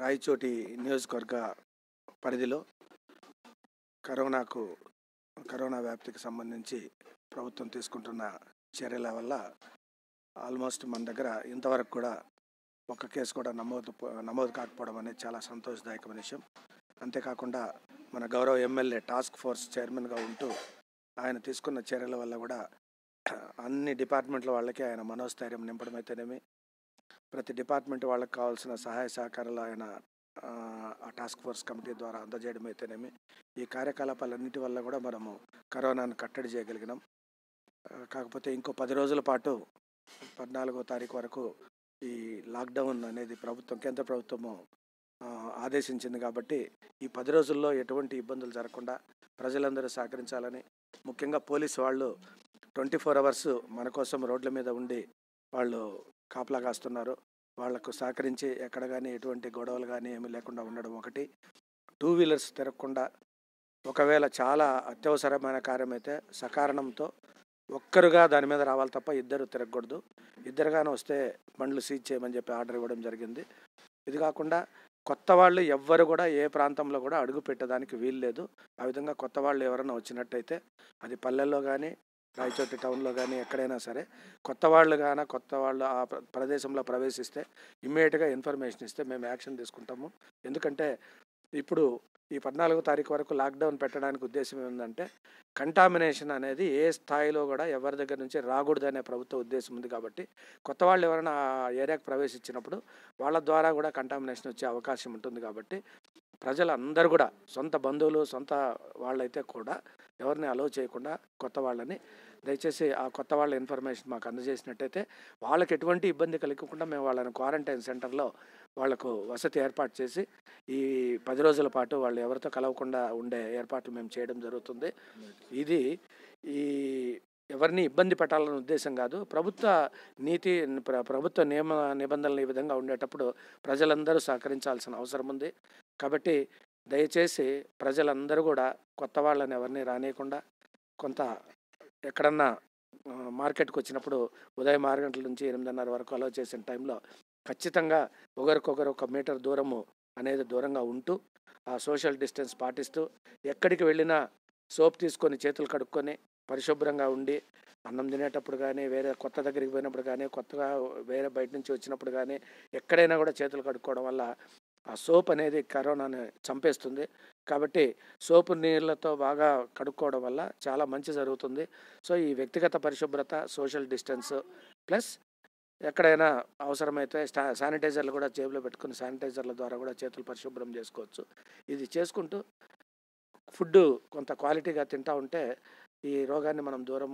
రాయచోటి నియోజకవర్గ పరిధిలో కరోనాకు కరోనా వ్యాప్తికి సంబంధించి ప్రభుత్వం తీసుకుంటున్న చర్యల వల్ల ఆల్మోస్ట్ మన దగ్గర ఇంతవరకు కూడా ఒక్క కేసు కూడా నమోదు నమోదు కాకపోవడం అనేది చాలా సంతోషదాయకమైన విషయం అంతేకాకుండా మన గౌరవ ఎమ్మెల్యే టాస్క్ ఫోర్స్ చైర్మన్గా ఉంటూ ఆయన తీసుకున్న చర్యల వల్ల కూడా అన్ని డిపార్ట్మెంట్ల వాళ్ళకి ఆయన మనోస్థైర్యం నింపడం అయితేనేమి ప్రతి డిపార్ట్మెంట్ వాళ్ళకి కావాల్సిన సహాయ సహకారాలు ఆయన ఆ టాస్క్ ఫోర్స్ కమిటీ ద్వారా అందజేయడం అయితేనేమి ఈ కార్యకలాపాలన్నిటి వల్ల కూడా మనము కరోనాను కట్టడి చేయగలిగినాం కాకపోతే ఇంకో పది రోజుల పాటు పద్నాలుగో తారీఖు వరకు ఈ లాక్డౌన్ అనేది ప్రభుత్వం కేంద్ర ప్రభుత్వము ఆదేశించింది కాబట్టి ఈ పది రోజుల్లో ఎటువంటి ఇబ్బందులు జరగకుండా ప్రజలందరూ సహకరించాలని ముఖ్యంగా పోలీసు వాళ్ళు ట్వంటీ ఫోర్ అవర్స్ మన కోసం రోడ్ల మీద ఉండి వాళ్ళు కాపలా కాస్తున్నారు వాళ్లకు సహకరించి ఎక్కడ కానీ ఎటువంటి గొడవలు కానీ ఏమీ లేకుండా ఉండడం ఒకటి టూ వీలర్స్ తిరగకుండా ఒకవేళ చాలా అత్యవసరమైన కార్యమైతే సకారణంతో ఒక్కరుగా దాని మీద రావాలి తప్ప ఇద్దరు తిరగకూడదు ఇద్దరుగానే వస్తే బండ్లు సీజ్ చేయమని చెప్పి ఆర్డర్ ఇవ్వడం జరిగింది ఇది కాకుండా కొత్త వాళ్ళు ఎవ్వరు కూడా ఏ ప్రాంతంలో కూడా అడుగు పెట్టడానికి వీల్లేదు ఆ విధంగా కొత్త వాళ్ళు ఎవరైనా వచ్చినట్టయితే అది పల్లెల్లో కానీ రాయచోటి టౌన్లో కానీ ఎక్కడైనా సరే కొత్త వాళ్ళు కాన కొత్త వాళ్ళు ఆ ప్రదేశంలో ప్రవేశిస్తే ఇమ్మీడియట్గా ఇన్ఫర్మేషన్ ఇస్తే మేము యాక్షన్ తీసుకుంటాము ఎందుకంటే ఇప్పుడు ఈ పద్నాలుగో తారీఖు వరకు లాక్డౌన్ పెట్టడానికి ఉద్దేశం ఏంటంటే కంటామినేషన్ అనేది ఏ స్థాయిలో కూడా ఎవరి దగ్గర నుంచి రాకూడదు అనే ప్రభుత్వ ఉద్దేశం ఉంది కాబట్టి కొత్త వాళ్ళు ఎవరైనా ఆ ఏరియాకు ప్రవేశించినప్పుడు వాళ్ళ ద్వారా కూడా కంటామినేషన్ వచ్చే అవకాశం ఉంటుంది కాబట్టి ప్రజలందరూ కూడా సొంత బంధువులు సొంత వాళ్ళైతే కూడా ఎవరిని అలో చేయకుండా కొత్త వాళ్ళని దయచేసి ఆ కొత్త వాళ్ళ ఇన్ఫర్మేషన్ మాకు అందజేసినట్టయితే వాళ్ళకి ఎటువంటి ఇబ్బంది కలగకుండా మేము వాళ్ళని క్వారంటైన్ సెంటర్లో వాళ్లకు వసతి ఏర్పాటు చేసి ఈ పది రోజుల పాటు వాళ్ళు ఎవరితో కలవకుండా ఉండే ఏర్పాట్లు మేము చేయడం జరుగుతుంది ఇది ఈ ఎవరిని ఇబ్బంది పెట్టాలనే ఉద్దేశం కాదు ప్రభుత్వ నీతి ప్ర ప్రభుత్వ నియమ నిబంధనలు ఈ విధంగా ఉండేటప్పుడు ప్రజలందరూ సహకరించాల్సిన అవసరం ఉంది కాబట్టి దయచేసి ప్రజలందరూ కూడా కొత్త వాళ్ళని ఎవరిని రానియకుండా కొంత ఎక్కడన్నా మార్కెట్కి వచ్చినప్పుడు ఉదయం ఆరు గంటల నుంచి ఎనిమిదిన్నర వరకు అలో చేసిన టైంలో ఖచ్చితంగా ఒకరికొకరు ఒక మీటర్ దూరము అనేది దూరంగా ఉంటూ ఆ సోషల్ డిస్టెన్స్ పాటిస్తూ ఎక్కడికి వెళ్ళినా సోప్ తీసుకొని చేతులు కడుక్కొని పరిశుభ్రంగా ఉండి అన్నం తినేటప్పుడు కానీ వేరే కొత్త దగ్గరికి పోయినప్పుడు కానీ కొత్తగా వేరే బయట నుంచి వచ్చినప్పుడు కానీ ఎక్కడైనా కూడా చేతులు కడుక్కోవడం వల్ల ఆ సోప్ అనేది కరోనాని చంపేస్తుంది కాబట్టి సోపు నీళ్ళతో బాగా కడుక్కోవడం వల్ల చాలా మంచి జరుగుతుంది సో ఈ వ్యక్తిగత పరిశుభ్రత సోషల్ డిస్టెన్స్ ప్లస్ ఎక్కడైనా అవసరమైతే స్టా శానిటైజర్లు కూడా జేబులో పెట్టుకుని శానిటైజర్ల ద్వారా కూడా చేతులు పరిశుభ్రం చేసుకోవచ్చు ఇది చేసుకుంటూ ఫుడ్ కొంత క్వాలిటీగా తింటూ ఉంటే ఈ రోగాన్ని మనం దూరం